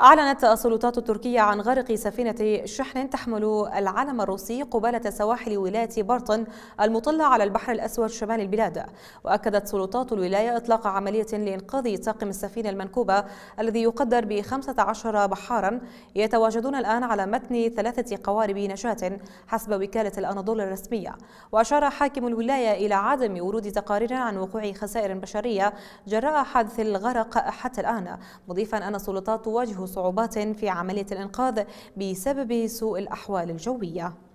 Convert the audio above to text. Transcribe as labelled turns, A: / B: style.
A: أعلنت السلطات التركية عن غرق سفينة شحن تحمل العلم الروسي قبالة سواحل ولاية بارتن المطلة على البحر الأسود شمال البلاد وأكدت سلطات الولاية إطلاق عملية لإنقاذ طاقم السفينة المنكوبة الذي يقدر ب 15 بحارا يتواجدون الآن على متن ثلاثة قوارب نجاة حسب وكالة الأناضول الرسمية وأشار حاكم الولاية إلى عدم ورود تقارير عن وقوع خسائر بشرية جراء حادث الغرق حتى الآن مضيفا أن السلطات تواجه صعوبات في عملية الإنقاذ بسبب سوء الأحوال الجوية